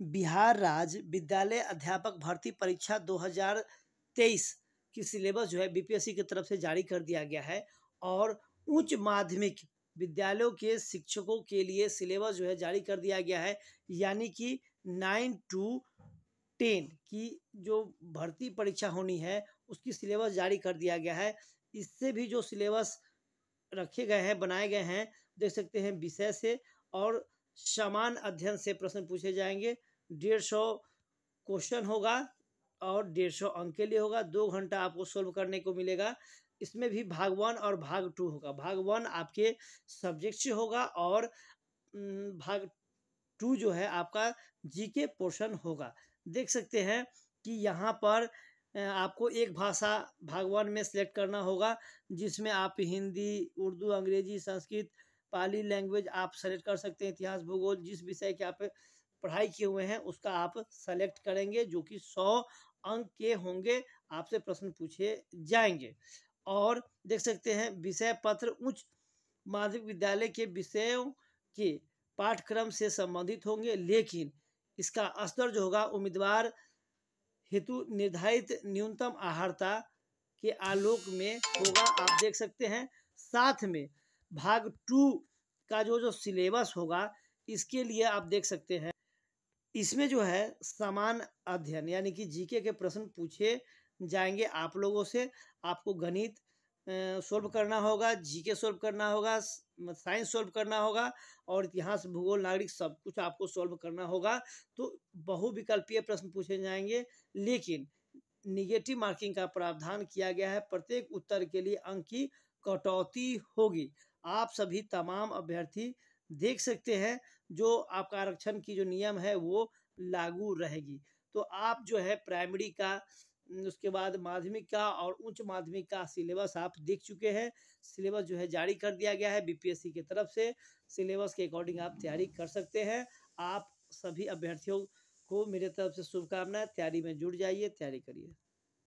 बिहार राज्य विद्यालय अध्यापक भर्ती परीक्षा 2023 की सिलेबस जो है बीपीएससी की तरफ से जारी कर दिया गया है और उच्च माध्यमिक विद्यालयों के शिक्षकों के लिए सिलेबस जो है जारी कर दिया गया है यानी कि नाइन टू टेन की जो भर्ती परीक्षा होनी है उसकी सिलेबस जारी कर दिया गया है इससे भी जो सिलेबस रखे गए हैं बनाए गए हैं देख सकते हैं विषय से और समान अध्ययन से प्रश्न पूछे जाएंगे डेढ़ सौ क्वेश्चन होगा और डेढ़ सौ अंक के लिए होगा दो घंटा आपको सोल्व करने को मिलेगा इसमें भी भाग वन और भाग टू होगा भाग वन आपके सब्जेक्ट से होगा और भाग टू जो है आपका जीके पोर्शन होगा देख सकते हैं कि यहाँ पर आपको एक भाषा भाग वन में सेलेक्ट करना होगा जिसमें आप हिंदी उर्दू अंग्रेजी संस्कृत पाली लैंग्वेज आप सेलेक्ट कर सकते हैं इतिहास भूगोल जिस विषय के आप पढ़ाई किए हुए हैं उसका आप सेलेक्ट करेंगे जो कि सौ अंक के होंगे आपसे प्रश्न पूछे जाएंगे और देख सकते हैं विषय पत्र उच्च माध्यमिक विद्यालय के विषयों के पाठ्यक्रम से संबंधित होंगे लेकिन इसका स्तर जो होगा उम्मीदवार हेतु निर्धारित न्यूनतम आहारता के आलोक में होगा आप देख सकते हैं साथ में भाग टू का जो जो सिलेबस होगा इसके लिए आप देख सकते हैं इसमें जो है समान अध्ययन यानी कि जीके के प्रश्न पूछे जाएंगे आप लोगों से आपको गणित सोल्व करना होगा जीके सोल्व करना होगा साइंस सोल्व करना होगा और इतिहास भूगोल नागरिक सब कुछ आपको सोल्व करना होगा तो बहुविकल्पीय प्रश्न पूछे जाएंगे लेकिन निगेटिव मार्किंग का प्रावधान किया गया है प्रत्येक उत्तर के लिए अंक की कटौती होगी आप सभी तमाम अभ्यर्थी देख सकते हैं जो आपका आरक्षण की जो नियम है वो लागू रहेगी तो आप जो है प्राइमरी का उसके बाद माध्यमिक का और उच्च माध्यमिक का सिलेबस आप देख चुके हैं सिलेबस जो है जारी कर दिया गया है बीपीएससी की तरफ से सिलेबस के अकॉर्डिंग आप तैयारी कर सकते हैं आप सभी अभ्यर्थियों को मेरे तरफ से शुभकामनाएं तैयारी में जुट जाइए तैयारी करिए